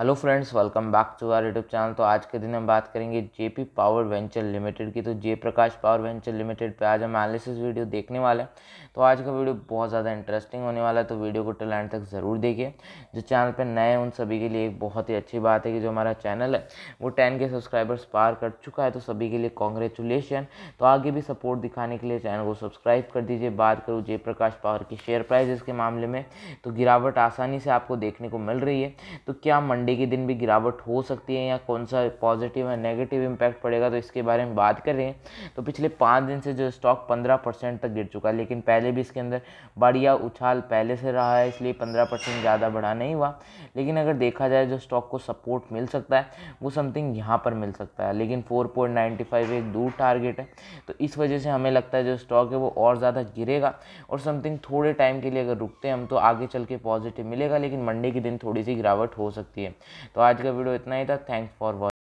hello friends welcome back to our YouTube channel तो आज के दिन हम बात करेंगे जेपी पावर वेंचर लिमिटेड की तो J Prakash power venture limited पे आज हम एनालिसिस वीडियो देखने वाले हैं तो आज का वीडियो बहुत ज़्यादा इंटरेस्टिंग होने वाला है तो वीडियो को टल एंड तक ज़रूर देखिए जो चैनल पर नए हैं उन सभी के लिए एक बहुत ही अच्छी बात है कि जो हमारा चैनल है वो टेन के सब्सक्राइबर्स पार कर चुका है तो सभी के लिए कॉन्ग्रेचुलेशन तो आगे भी सपोर्ट दिखाने के लिए चैनल को सब्सक्राइब कर दीजिए बात करूँ जय प्रकाश पावर की शेयर प्राइजेस के मामले में तो गिरावट आसानी से आपको देखने को मिल रही है तो क्या मंडे के दिन भी गिरावट हो सकती है या कौन सा पॉजिटिव या नेगेटिव इम्पैक्ट पड़ेगा तो इसके बारे में बात करें तो पिछले पाँच दिन से जो स्टॉक पंद्रह परसेंट तक गिर चुका है लेकिन पहले भी इसके अंदर बढ़िया उछाल पहले से रहा है इसलिए पंद्रह परसेंट ज़्यादा बढ़ा नहीं हुआ लेकिन अगर देखा जाए जो स्टॉक को सपोर्ट मिल सकता है वो समथिंग यहाँ पर मिल सकता है लेकिन फोर एक दूर टारगेट है तो इस वजह से हमें लगता है जो स्टॉक है वो और ज़्यादा गिरेगा और समथिंग थोड़े टाइम के लिए अगर रुकते हैं हम तो आगे चल के पॉजिटिव मिलेगा लेकिन मंडे के दिन थोड़ी सी गिरावट हो सकती है तो आज का वीडियो इतना ही था थैंक्स फॉर वॉचिंग